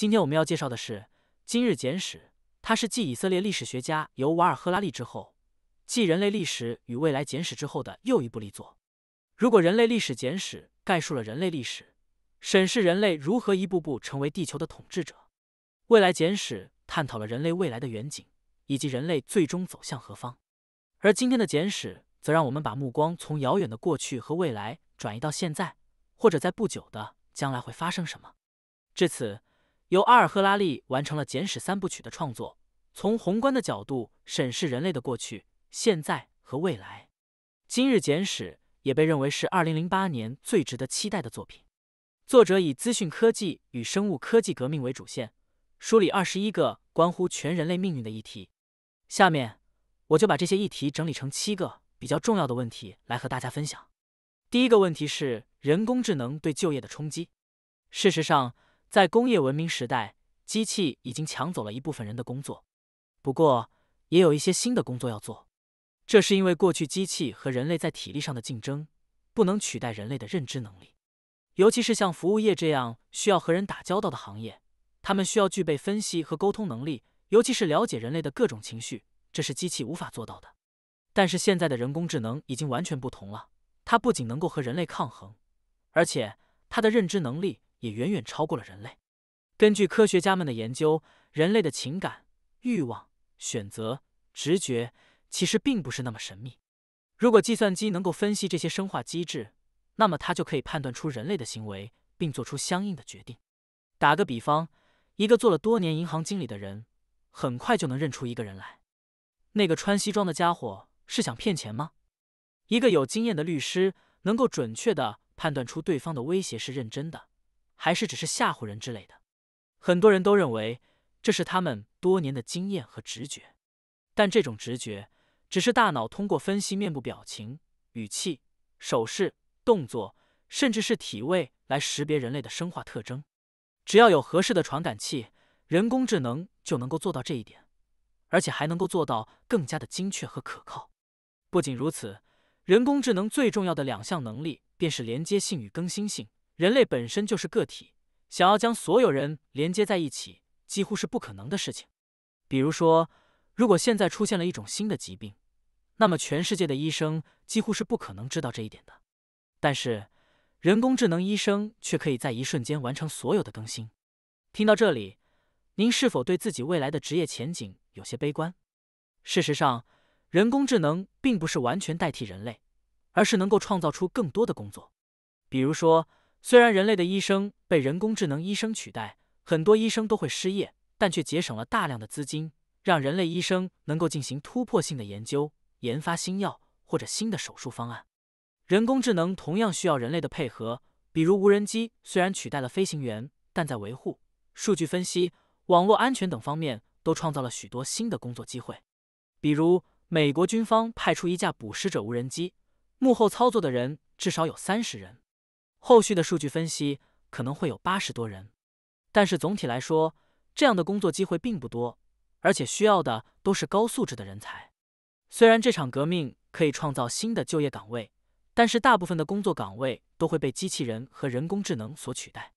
今天我们要介绍的是《今日简史》，它是继以色列历史学家尤瓦尔·赫拉利之后，继《人类历史与未来简史》之后的又一部力作。如果《人类历史简史》概述了人类历史，审视人类如何一步步成为地球的统治者，《未来简史》探讨了人类未来的远景以及人类最终走向何方，而今天的《简史》则让我们把目光从遥远的过去和未来转移到现在，或者在不久的将来会发生什么。至此。由阿尔赫拉利完成了《简史》三部曲的创作，从宏观的角度审视人类的过去、现在和未来，《今日简史》也被认为是二零零八年最值得期待的作品。作者以资讯科技与生物科技革命为主线，梳理二十一个关乎全人类命运的议题。下面，我就把这些议题整理成七个比较重要的问题来和大家分享。第一个问题是人工智能对就业的冲击。事实上，在工业文明时代，机器已经抢走了一部分人的工作，不过也有一些新的工作要做。这是因为过去机器和人类在体力上的竞争，不能取代人类的认知能力。尤其是像服务业这样需要和人打交道的行业，他们需要具备分析和沟通能力，尤其是了解人类的各种情绪，这是机器无法做到的。但是现在的人工智能已经完全不同了，它不仅能够和人类抗衡，而且它的认知能力。也远远超过了人类。根据科学家们的研究，人类的情感、欲望、选择、直觉其实并不是那么神秘。如果计算机能够分析这些生化机制，那么它就可以判断出人类的行为，并做出相应的决定。打个比方，一个做了多年银行经理的人，很快就能认出一个人来。那个穿西装的家伙是想骗钱吗？一个有经验的律师能够准确的判断出对方的威胁是认真的。还是只是吓唬人之类的，很多人都认为这是他们多年的经验和直觉，但这种直觉只是大脑通过分析面部表情、语气、手势、动作，甚至是体位来识别人类的生化特征。只要有合适的传感器，人工智能就能够做到这一点，而且还能够做到更加的精确和可靠。不仅如此，人工智能最重要的两项能力便是连接性与更新性。人类本身就是个体，想要将所有人连接在一起几乎是不可能的事情。比如说，如果现在出现了一种新的疾病，那么全世界的医生几乎是不可能知道这一点的。但是，人工智能医生却可以在一瞬间完成所有的更新。听到这里，您是否对自己未来的职业前景有些悲观？事实上，人工智能并不是完全代替人类，而是能够创造出更多的工作。比如说，虽然人类的医生被人工智能医生取代，很多医生都会失业，但却节省了大量的资金，让人类医生能够进行突破性的研究、研发新药或者新的手术方案。人工智能同样需要人类的配合，比如无人机虽然取代了飞行员，但在维护、数据分析、网络安全等方面都创造了许多新的工作机会。比如，美国军方派出一架捕食者无人机，幕后操作的人至少有三十人。后续的数据分析可能会有八十多人，但是总体来说，这样的工作机会并不多，而且需要的都是高素质的人才。虽然这场革命可以创造新的就业岗位，但是大部分的工作岗位都会被机器人和人工智能所取代，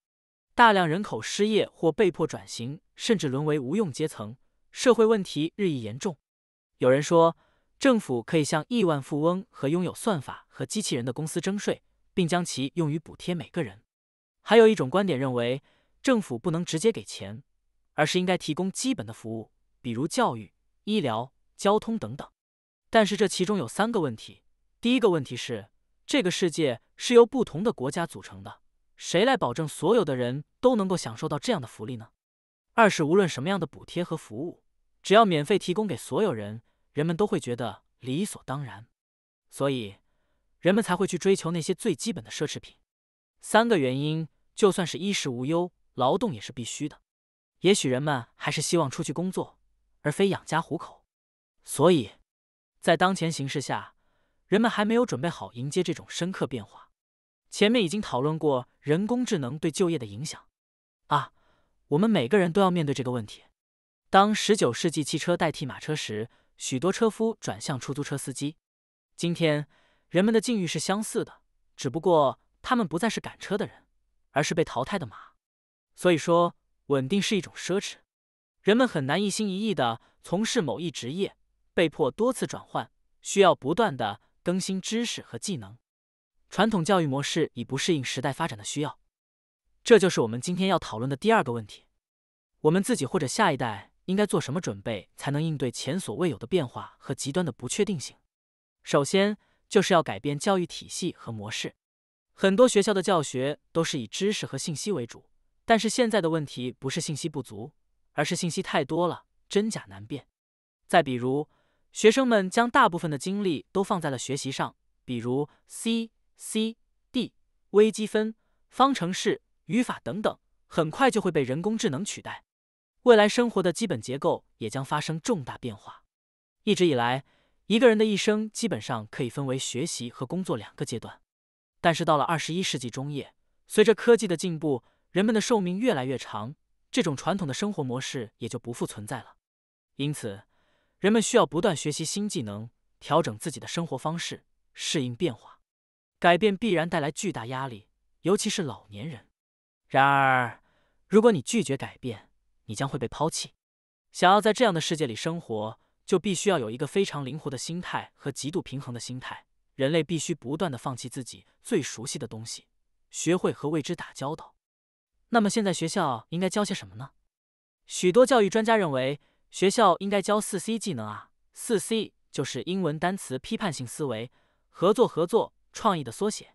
大量人口失业或被迫转型，甚至沦为无用阶层，社会问题日益严重。有人说，政府可以向亿万富翁和拥有算法和机器人的公司征税。并将其用于补贴每个人。还有一种观点认为，政府不能直接给钱，而是应该提供基本的服务，比如教育、医疗、交通等等。但是这其中有三个问题：第一个问题是，这个世界是由不同的国家组成的，谁来保证所有的人都能够享受到这样的福利呢？二是无论什么样的补贴和服务，只要免费提供给所有人，人们都会觉得理所当然。所以。人们才会去追求那些最基本的奢侈品。三个原因，就算是衣食无忧，劳动也是必须的。也许人们还是希望出去工作，而非养家糊口。所以，在当前形势下，人们还没有准备好迎接这种深刻变化。前面已经讨论过人工智能对就业的影响。啊，我们每个人都要面对这个问题。当十九世纪汽车代替马车时，许多车夫转向出租车司机。今天。人们的境遇是相似的，只不过他们不再是赶车的人，而是被淘汰的马。所以说，稳定是一种奢侈，人们很难一心一意地从事某一职业，被迫多次转换，需要不断地更新知识和技能。传统教育模式已不适应时代发展的需要，这就是我们今天要讨论的第二个问题：我们自己或者下一代应该做什么准备，才能应对前所未有的变化和极端的不确定性？首先。就是要改变教育体系和模式，很多学校的教学都是以知识和信息为主，但是现在的问题不是信息不足，而是信息太多了，真假难辨。再比如，学生们将大部分的精力都放在了学习上，比如 C、C、D、微积分、方程式、语法等等，很快就会被人工智能取代。未来生活的基本结构也将发生重大变化。一直以来。一个人的一生基本上可以分为学习和工作两个阶段，但是到了二十一世纪中叶，随着科技的进步，人们的寿命越来越长，这种传统的生活模式也就不复存在了。因此，人们需要不断学习新技能，调整自己的生活方式，适应变化。改变必然带来巨大压力，尤其是老年人。然而，如果你拒绝改变，你将会被抛弃。想要在这样的世界里生活。就必须要有一个非常灵活的心态和极度平衡的心态。人类必须不断的放弃自己最熟悉的东西，学会和未知打交道。那么，现在学校应该教些什么呢？许多教育专家认为，学校应该教四 C 技能啊，四 C 就是英文单词批判性思维、合作、合作、创意的缩写。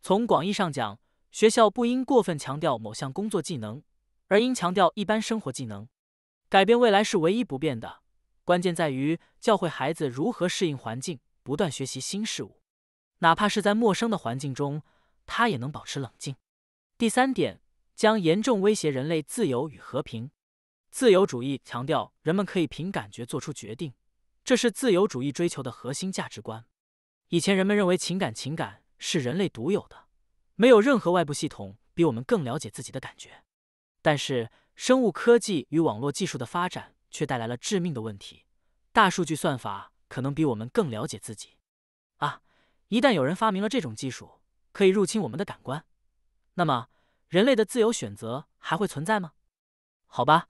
从广义上讲，学校不应过分强调某项工作技能，而应强调一般生活技能。改变未来是唯一不变的。关键在于教会孩子如何适应环境，不断学习新事物，哪怕是在陌生的环境中，他也能保持冷静。第三点将严重威胁人类自由与和平。自由主义强调人们可以凭感觉做出决定，这是自由主义追求的核心价值观。以前人们认为情感情感是人类独有的，没有任何外部系统比我们更了解自己的感觉。但是生物科技与网络技术的发展。却带来了致命的问题。大数据算法可能比我们更了解自己啊！一旦有人发明了这种技术，可以入侵我们的感官，那么人类的自由选择还会存在吗？好吧，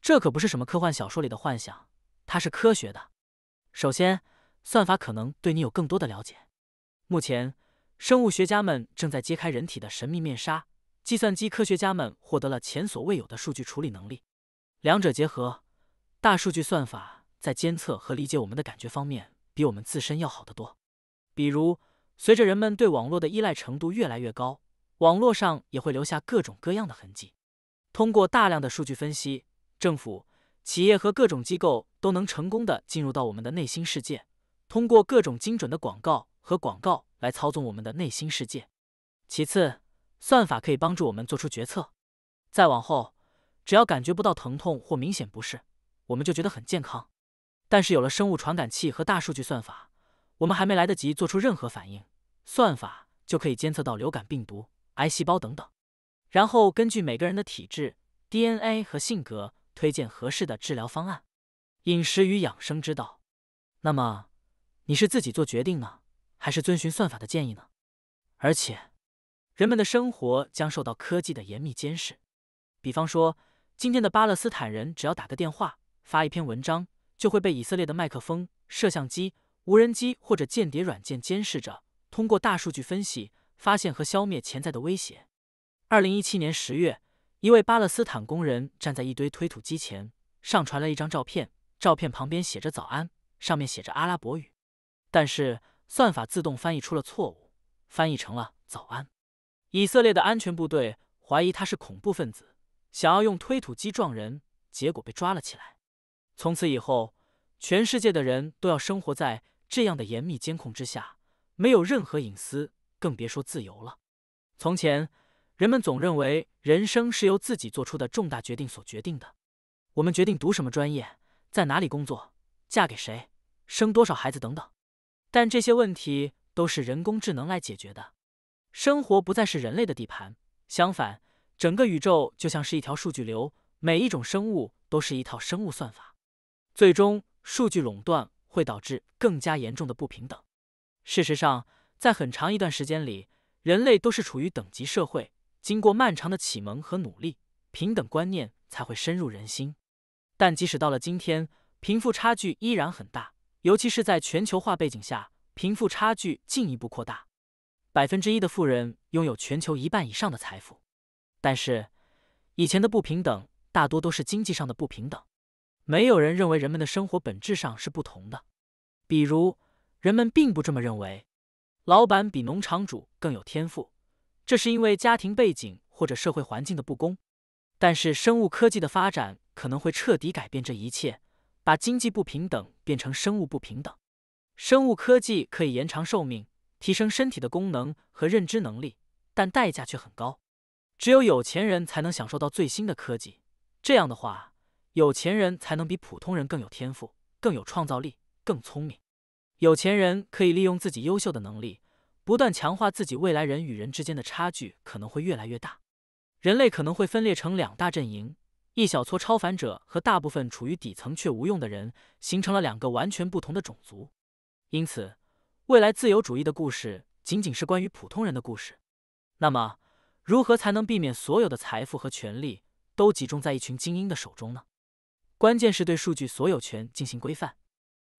这可不是什么科幻小说里的幻想，它是科学的。首先，算法可能对你有更多的了解。目前，生物学家们正在揭开人体的神秘面纱，计算机科学家们获得了前所未有的数据处理能力，两者结合。大数据算法在监测和理解我们的感觉方面，比我们自身要好得多。比如，随着人们对网络的依赖程度越来越高，网络上也会留下各种各样的痕迹。通过大量的数据分析，政府、企业和各种机构都能成功的进入到我们的内心世界，通过各种精准的广告和广告来操纵我们的内心世界。其次，算法可以帮助我们做出决策。再往后，只要感觉不到疼痛或明显不适。我们就觉得很健康，但是有了生物传感器和大数据算法，我们还没来得及做出任何反应，算法就可以监测到流感病毒、癌细胞等等，然后根据每个人的体质、DNA 和性格推荐合适的治疗方案、饮食与养生之道。那么，你是自己做决定呢，还是遵循算法的建议呢？而且，人们的生活将受到科技的严密监视，比方说，今天的巴勒斯坦人只要打个电话。发一篇文章就会被以色列的麦克风、摄像机、无人机或者间谍软件监视着。通过大数据分析，发现和消灭潜在的威胁。二零一七年十月，一位巴勒斯坦工人站在一堆推土机前，上传了一张照片，照片旁边写着“早安”，上面写着阿拉伯语，但是算法自动翻译出了错误，翻译成了“早安”。以色列的安全部队怀疑他是恐怖分子，想要用推土机撞人，结果被抓了起来。从此以后，全世界的人都要生活在这样的严密监控之下，没有任何隐私，更别说自由了。从前，人们总认为人生是由自己做出的重大决定所决定的，我们决定读什么专业，在哪里工作，嫁给谁，生多少孩子等等。但这些问题都是人工智能来解决的。生活不再是人类的地盘，相反，整个宇宙就像是一条数据流，每一种生物都是一套生物算法。最终，数据垄断会导致更加严重的不平等。事实上，在很长一段时间里，人类都是处于等级社会。经过漫长的启蒙和努力，平等观念才会深入人心。但即使到了今天，贫富差距依然很大，尤其是在全球化背景下，贫富差距进一步扩大。百分之一的富人拥有全球一半以上的财富。但是，以前的不平等大多都是经济上的不平等。没有人认为人们的生活本质上是不同的，比如人们并不这么认为，老板比农场主更有天赋，这是因为家庭背景或者社会环境的不公。但是生物科技的发展可能会彻底改变这一切，把经济不平等变成生物不平等。生物科技可以延长寿命、提升身体的功能和认知能力，但代价却很高，只有有钱人才能享受到最新的科技。这样的话。有钱人才能比普通人更有天赋、更有创造力、更聪明。有钱人可以利用自己优秀的能力，不断强化自己。未来人与人之间的差距可能会越来越大，人类可能会分裂成两大阵营：一小撮超凡者和大部分处于底层却无用的人，形成了两个完全不同的种族。因此，未来自由主义的故事仅仅是关于普通人的故事。那么，如何才能避免所有的财富和权力都集中在一群精英的手中呢？关键是对数据所有权进行规范。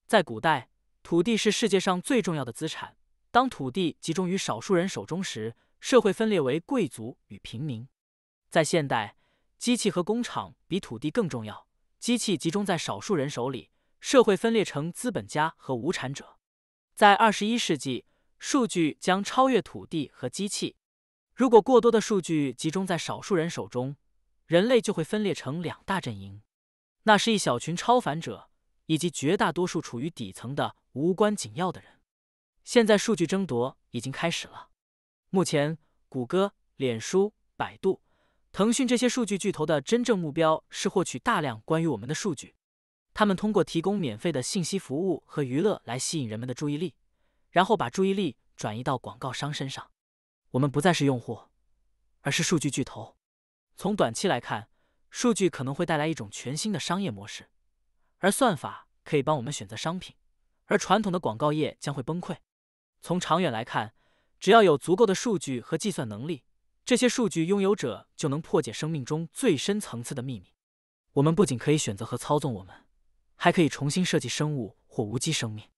在古代，土地是世界上最重要的资产。当土地集中于少数人手中时，社会分裂为贵族与平民。在现代，机器和工厂比土地更重要。机器集中在少数人手里，社会分裂成资本家和无产者。在二十一世纪，数据将超越土地和机器。如果过多的数据集中在少数人手中，人类就会分裂成两大阵营。那是一小群超凡者，以及绝大多数处于底层的无关紧要的人。现在数据争夺已经开始了。目前，谷歌、脸书、百度、腾讯这些数据巨头的真正目标是获取大量关于我们的数据。他们通过提供免费的信息服务和娱乐来吸引人们的注意力，然后把注意力转移到广告商身上。我们不再是用户，而是数据巨头。从短期来看，数据可能会带来一种全新的商业模式，而算法可以帮我们选择商品，而传统的广告业将会崩溃。从长远来看，只要有足够的数据和计算能力，这些数据拥有者就能破解生命中最深层次的秘密。我们不仅可以选择和操纵我们，还可以重新设计生物或无机生命。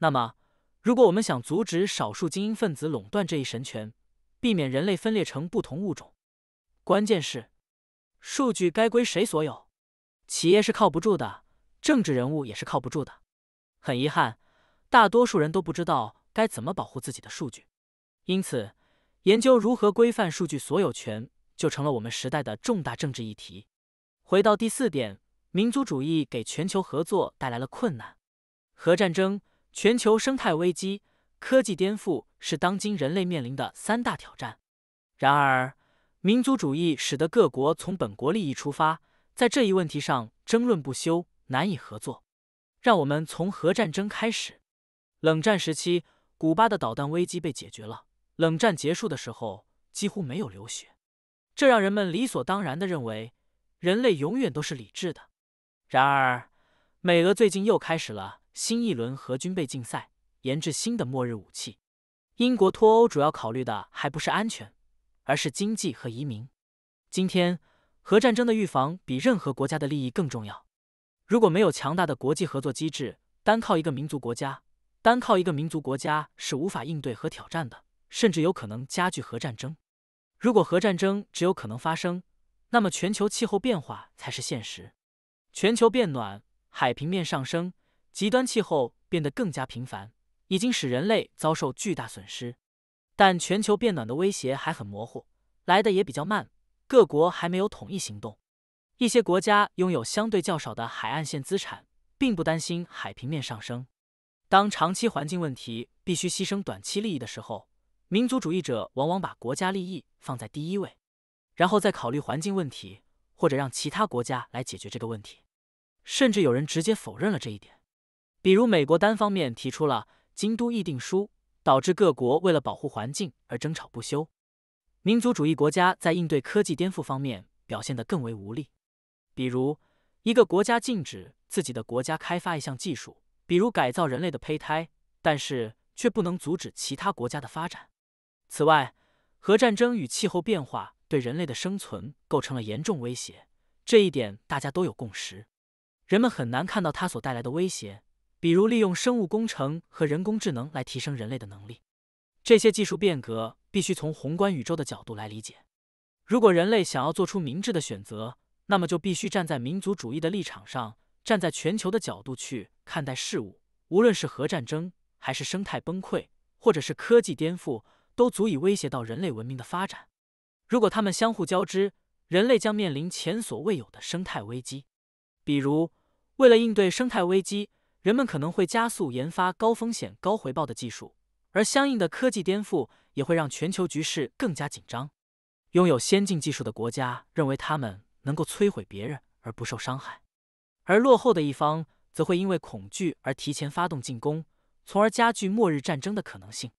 那么，如果我们想阻止少数精英分子垄断这一神权，避免人类分裂成不同物种，关键是？数据该归谁所有？企业是靠不住的，政治人物也是靠不住的。很遗憾，大多数人都不知道该怎么保护自己的数据，因此，研究如何规范数据所有权就成了我们时代的重大政治议题。回到第四点，民族主义给全球合作带来了困难。核战争、全球生态危机、科技颠覆是当今人类面临的三大挑战。然而，民族主义使得各国从本国利益出发，在这一问题上争论不休，难以合作。让我们从核战争开始。冷战时期，古巴的导弹危机被解决了。冷战结束的时候几乎没有流血，这让人们理所当然地认为人类永远都是理智的。然而，美俄最近又开始了新一轮核军备竞赛，研制新的末日武器。英国脱欧主要考虑的还不是安全。而是经济和移民。今天，核战争的预防比任何国家的利益更重要。如果没有强大的国际合作机制，单靠一个民族国家，单靠一个民族国家是无法应对和挑战的，甚至有可能加剧核战争。如果核战争只有可能发生，那么全球气候变化才是现实。全球变暖、海平面上升、极端气候变得更加频繁，已经使人类遭受巨大损失。但全球变暖的威胁还很模糊，来的也比较慢，各国还没有统一行动。一些国家拥有相对较少的海岸线资产，并不担心海平面上升。当长期环境问题必须牺牲短期利益的时候，民族主义者往往把国家利益放在第一位，然后再考虑环境问题，或者让其他国家来解决这个问题。甚至有人直接否认了这一点，比如美国单方面提出了《京都议定书》。导致各国为了保护环境而争吵不休。民族主义国家在应对科技颠覆方面表现得更为无力。比如，一个国家禁止自己的国家开发一项技术，比如改造人类的胚胎，但是却不能阻止其他国家的发展。此外，核战争与气候变化对人类的生存构成了严重威胁，这一点大家都有共识。人们很难看到它所带来的威胁。比如利用生物工程和人工智能来提升人类的能力，这些技术变革必须从宏观宇宙的角度来理解。如果人类想要做出明智的选择，那么就必须站在民族主义的立场上，站在全球的角度去看待事物。无论是核战争，还是生态崩溃，或者是科技颠覆，都足以威胁到人类文明的发展。如果它们相互交织，人类将面临前所未有的生态危机。比如，为了应对生态危机。人们可能会加速研发高风险高回报的技术，而相应的科技颠覆也会让全球局势更加紧张。拥有先进技术的国家认为他们能够摧毁别人而不受伤害，而落后的一方则会因为恐惧而提前发动进攻，从而加剧末日战争的可能性。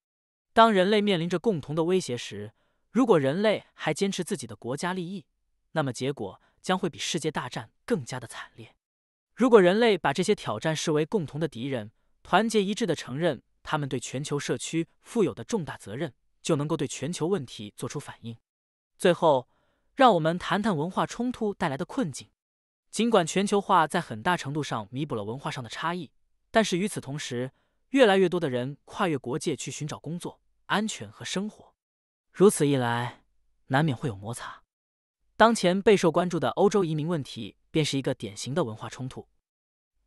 当人类面临着共同的威胁时，如果人类还坚持自己的国家利益，那么结果将会比世界大战更加的惨烈。如果人类把这些挑战视为共同的敌人，团结一致的承认他们对全球社区负有的重大责任，就能够对全球问题做出反应。最后，让我们谈谈文化冲突带来的困境。尽管全球化在很大程度上弥补了文化上的差异，但是与此同时，越来越多的人跨越国界去寻找工作、安全和生活，如此一来，难免会有摩擦。当前备受关注的欧洲移民问题。便是一个典型的文化冲突。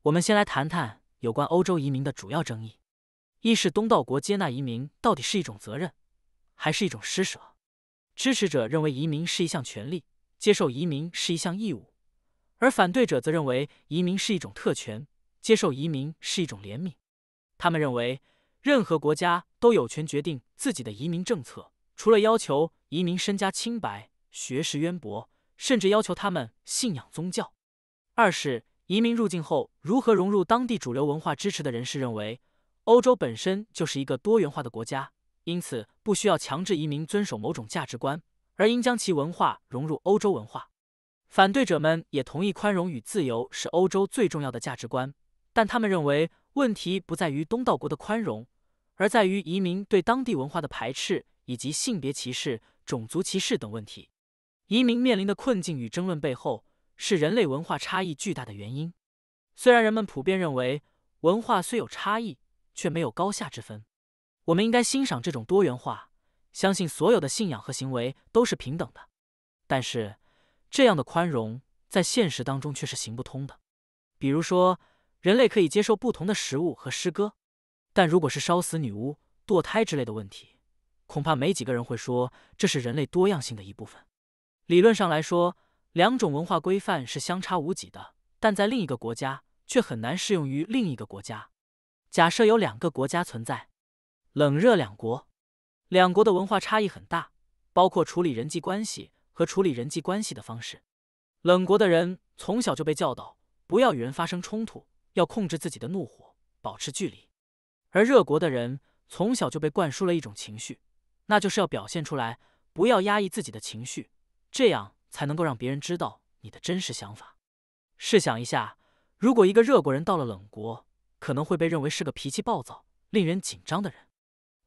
我们先来谈谈有关欧洲移民的主要争议：一是东道国接纳移民到底是一种责任，还是一种施舍？支持者认为移民是一项权利，接受移民是一项义务；而反对者则认为移民是一种特权，接受移民是一种怜悯。他们认为任何国家都有权决定自己的移民政策，除了要求移民身家清白、学识渊博，甚至要求他们信仰宗教。二是移民入境后如何融入当地主流文化？支持的人士认为，欧洲本身就是一个多元化的国家，因此不需要强制移民遵守某种价值观，而应将其文化融入欧洲文化。反对者们也同意宽容与自由是欧洲最重要的价值观，但他们认为问题不在于东道国的宽容，而在于移民对当地文化的排斥以及性别歧视、种族歧视等问题。移民面临的困境与争论背后。是人类文化差异巨大的原因。虽然人们普遍认为文化虽有差异，却没有高下之分，我们应该欣赏这种多元化，相信所有的信仰和行为都是平等的。但是，这样的宽容在现实当中却是行不通的。比如说，人类可以接受不同的食物和诗歌，但如果是烧死女巫、堕胎之类的问题，恐怕没几个人会说这是人类多样性的一部分。理论上来说。两种文化规范是相差无几的，但在另一个国家却很难适用于另一个国家。假设有两个国家存在，冷热两国，两国的文化差异很大，包括处理人际关系和处理人际关系的方式。冷国的人从小就被教导不要与人发生冲突，要控制自己的怒火，保持距离；而热国的人从小就被灌输了一种情绪，那就是要表现出来，不要压抑自己的情绪，这样。才能够让别人知道你的真实想法。试想一下，如果一个热国人到了冷国，可能会被认为是个脾气暴躁、令人紧张的人；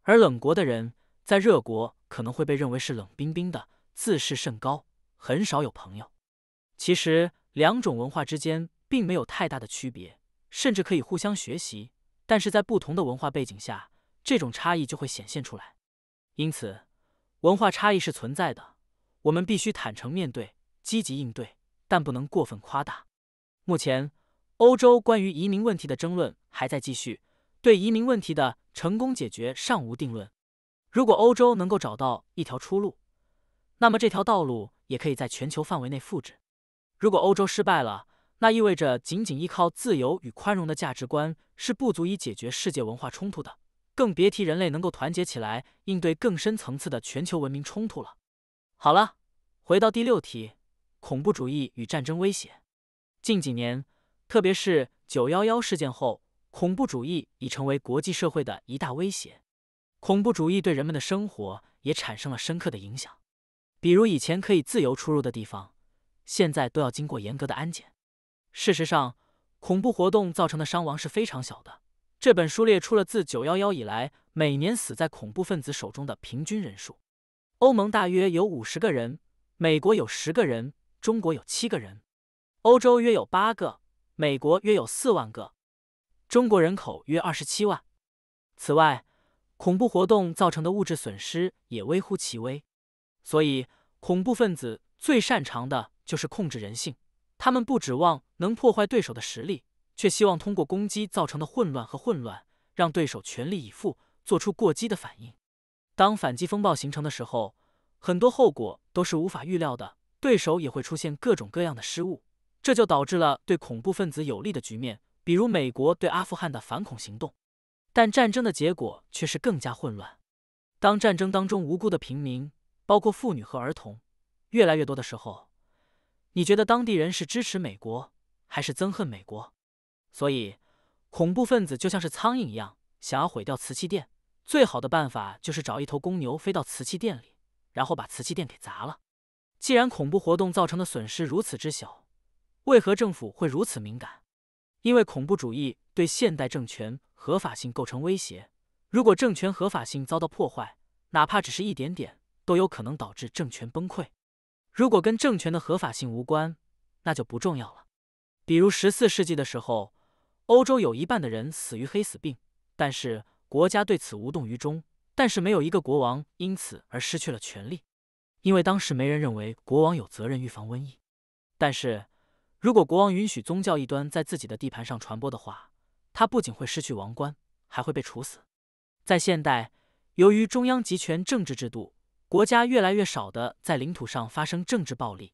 而冷国的人在热国可能会被认为是冷冰冰的、自视甚高、很少有朋友。其实，两种文化之间并没有太大的区别，甚至可以互相学习。但是在不同的文化背景下，这种差异就会显现出来。因此，文化差异是存在的。我们必须坦诚面对，积极应对，但不能过分夸大。目前，欧洲关于移民问题的争论还在继续，对移民问题的成功解决尚无定论。如果欧洲能够找到一条出路，那么这条道路也可以在全球范围内复制。如果欧洲失败了，那意味着仅仅依靠自由与宽容的价值观是不足以解决世界文化冲突的，更别提人类能够团结起来应对更深层次的全球文明冲突了。好了，回到第六题：恐怖主义与战争威胁。近几年，特别是九幺幺事件后，恐怖主义已成为国际社会的一大威胁。恐怖主义对人们的生活也产生了深刻的影响。比如，以前可以自由出入的地方，现在都要经过严格的安检。事实上，恐怖活动造成的伤亡是非常小的。这本书列出了自九幺幺以来每年死在恐怖分子手中的平均人数。欧盟大约有五十个人，美国有十个人，中国有七个人，欧洲约有八个，美国约有四万个，中国人口约二十七万。此外，恐怖活动造成的物质损失也微乎其微。所以，恐怖分子最擅长的就是控制人性。他们不指望能破坏对手的实力，却希望通过攻击造成的混乱和混乱，让对手全力以赴，做出过激的反应。当反击风暴形成的时候，很多后果都是无法预料的。对手也会出现各种各样的失误，这就导致了对恐怖分子有利的局面，比如美国对阿富汗的反恐行动。但战争的结果却是更加混乱。当战争当中无辜的平民，包括妇女和儿童，越来越多的时候，你觉得当地人是支持美国还是憎恨美国？所以，恐怖分子就像是苍蝇一样，想要毁掉瓷器店。最好的办法就是找一头公牛飞到瓷器店里，然后把瓷器店给砸了。既然恐怖活动造成的损失如此之小，为何政府会如此敏感？因为恐怖主义对现代政权合法性构成威胁。如果政权合法性遭到破坏，哪怕只是一点点，都有可能导致政权崩溃。如果跟政权的合法性无关，那就不重要了。比如十四世纪的时候，欧洲有一半的人死于黑死病，但是。国家对此无动于衷，但是没有一个国王因此而失去了权力，因为当时没人认为国王有责任预防瘟疫。但是如果国王允许宗教一端在自己的地盘上传播的话，他不仅会失去王冠，还会被处死。在现代，由于中央集权政治制度，国家越来越少的在领土上发生政治暴力。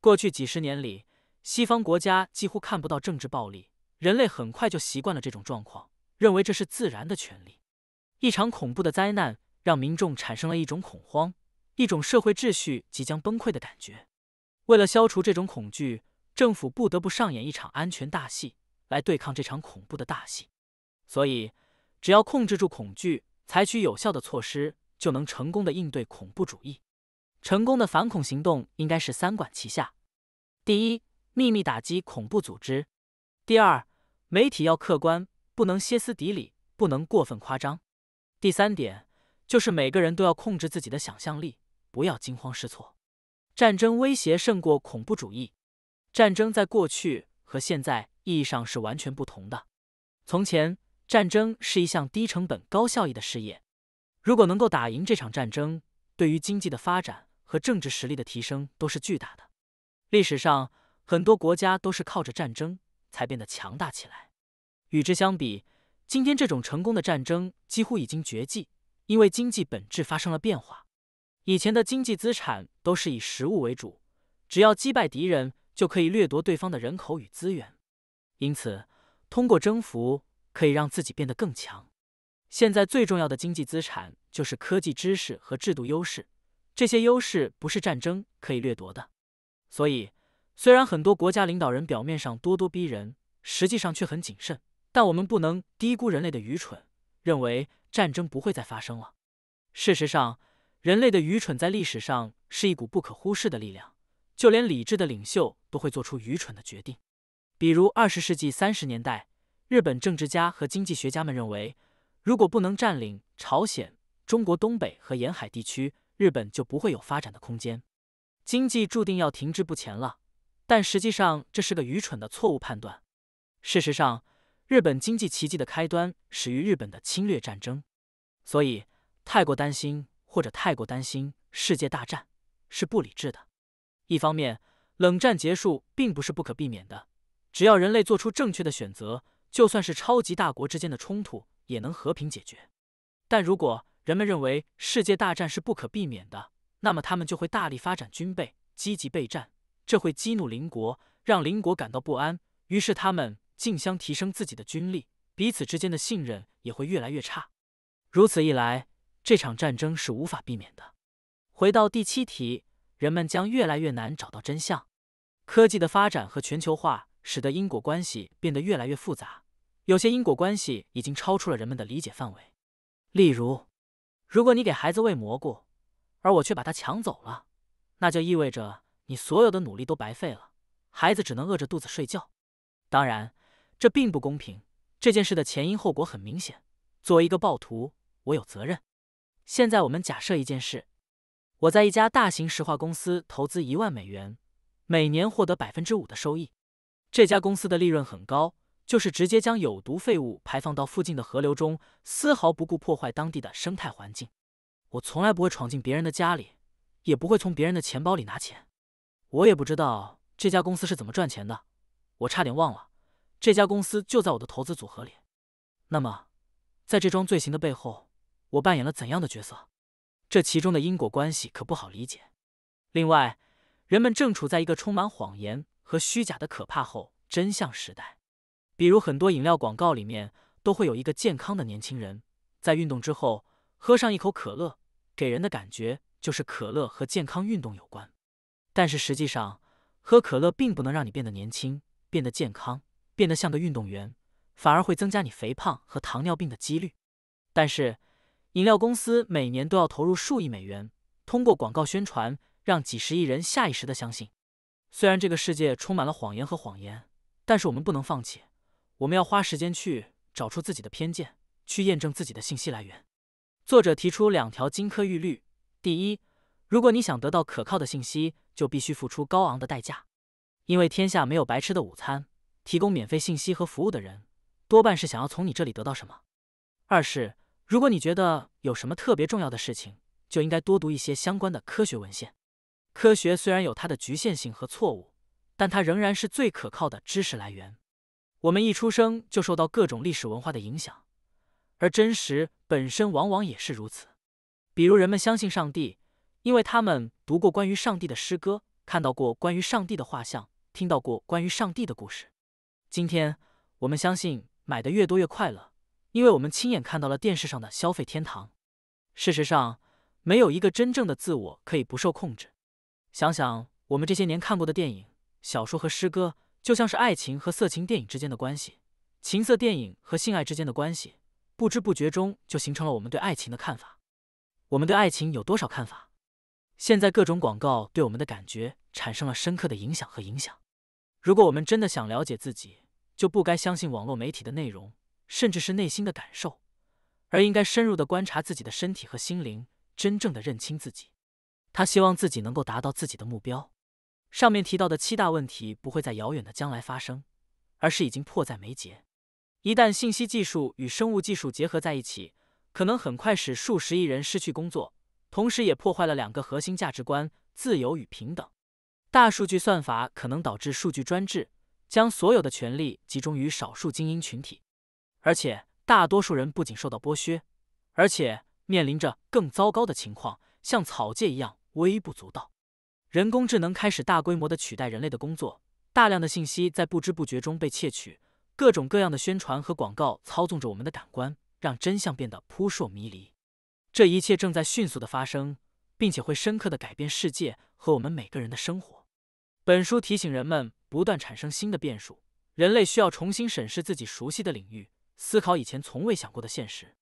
过去几十年里，西方国家几乎看不到政治暴力，人类很快就习惯了这种状况。认为这是自然的权利。一场恐怖的灾难让民众产生了一种恐慌，一种社会秩序即将崩溃的感觉。为了消除这种恐惧，政府不得不上演一场安全大戏，来对抗这场恐怖的大戏。所以，只要控制住恐惧，采取有效的措施，就能成功的应对恐怖主义。成功的反恐行动应该是三管齐下：第一，秘密打击恐怖组织；第二，媒体要客观。不能歇斯底里，不能过分夸张。第三点就是每个人都要控制自己的想象力，不要惊慌失措。战争威胁胜过恐怖主义。战争在过去和现在意义上是完全不同的。从前，战争是一项低成本高效益的事业。如果能够打赢这场战争，对于经济的发展和政治实力的提升都是巨大的。历史上很多国家都是靠着战争才变得强大起来。与之相比，今天这种成功的战争几乎已经绝迹，因为经济本质发生了变化。以前的经济资产都是以食物为主，只要击败敌人就可以掠夺对方的人口与资源，因此通过征服可以让自己变得更强。现在最重要的经济资产就是科技知识和制度优势，这些优势不是战争可以掠夺的。所以，虽然很多国家领导人表面上咄咄逼人，实际上却很谨慎。但我们不能低估人类的愚蠢，认为战争不会再发生了。事实上，人类的愚蠢在历史上是一股不可忽视的力量，就连理智的领袖都会做出愚蠢的决定。比如，二十世纪三十年代，日本政治家和经济学家们认为，如果不能占领朝鲜、中国东北和沿海地区，日本就不会有发展的空间，经济注定要停滞不前了。但实际上，这是个愚蠢的错误判断。事实上。日本经济奇迹的开端始于日本的侵略战争，所以太过担心或者太过担心世界大战是不理智的。一方面，冷战结束并不是不可避免的，只要人类做出正确的选择，就算是超级大国之间的冲突也能和平解决。但如果人们认为世界大战是不可避免的，那么他们就会大力发展军备，积极备战，这会激怒邻国，让邻国感到不安，于是他们。竞相提升自己的军力，彼此之间的信任也会越来越差。如此一来，这场战争是无法避免的。回到第七题，人们将越来越难找到真相。科技的发展和全球化使得因果关系变得越来越复杂，有些因果关系已经超出了人们的理解范围。例如，如果你给孩子喂蘑菇，而我却把他抢走了，那就意味着你所有的努力都白费了，孩子只能饿着肚子睡觉。当然。这并不公平。这件事的前因后果很明显。作为一个暴徒，我有责任。现在我们假设一件事：我在一家大型石化公司投资一万美元，每年获得百分之五的收益。这家公司的利润很高，就是直接将有毒废物排放到附近的河流中，丝毫不顾破坏当地的生态环境。我从来不会闯进别人的家里，也不会从别人的钱包里拿钱。我也不知道这家公司是怎么赚钱的。我差点忘了。这家公司就在我的投资组合里。那么，在这桩罪行的背后，我扮演了怎样的角色？这其中的因果关系可不好理解。另外，人们正处在一个充满谎言和虚假的可怕后真相时代。比如，很多饮料广告里面都会有一个健康的年轻人在运动之后喝上一口可乐，给人的感觉就是可乐和健康运动有关。但是实际上，喝可乐并不能让你变得年轻、变得健康。变得像个运动员，反而会增加你肥胖和糖尿病的几率。但是，饮料公司每年都要投入数亿美元，通过广告宣传，让几十亿人下意识的相信。虽然这个世界充满了谎言和谎言，但是我们不能放弃。我们要花时间去找出自己的偏见，去验证自己的信息来源。作者提出两条金科玉律：第一，如果你想得到可靠的信息，就必须付出高昂的代价，因为天下没有白吃的午餐。提供免费信息和服务的人，多半是想要从你这里得到什么。二是，如果你觉得有什么特别重要的事情，就应该多读一些相关的科学文献。科学虽然有它的局限性和错误，但它仍然是最可靠的知识来源。我们一出生就受到各种历史文化的影响，而真实本身往往也是如此。比如，人们相信上帝，因为他们读过关于上帝的诗歌，看到过关于上帝的画像，听到过关于上帝的故事。今天我们相信买的越多越快乐，因为我们亲眼看到了电视上的消费天堂。事实上，没有一个真正的自我可以不受控制。想想我们这些年看过的电影、小说和诗歌，就像是爱情和色情电影之间的关系，情色电影和性爱之间的关系，不知不觉中就形成了我们对爱情的看法。我们对爱情有多少看法？现在各种广告对我们的感觉产生了深刻的影响和影响。如果我们真的想了解自己，就不该相信网络媒体的内容，甚至是内心的感受，而应该深入的观察自己的身体和心灵，真正的认清自己。他希望自己能够达到自己的目标。上面提到的七大问题不会在遥远的将来发生，而是已经迫在眉睫。一旦信息技术与生物技术结合在一起，可能很快使数十亿人失去工作，同时也破坏了两个核心价值观：自由与平等。大数据算法可能导致数据专制。将所有的权力集中于少数精英群体，而且大多数人不仅受到剥削，而且面临着更糟糕的情况，像草芥一样微不足道。人工智能开始大规模的取代人类的工作，大量的信息在不知不觉中被窃取，各种各样的宣传和广告操纵着我们的感官，让真相变得扑朔迷离。这一切正在迅速的发生，并且会深刻的改变世界和我们每个人的生活。本书提醒人们不断产生新的变数，人类需要重新审视自己熟悉的领域，思考以前从未想过的现实。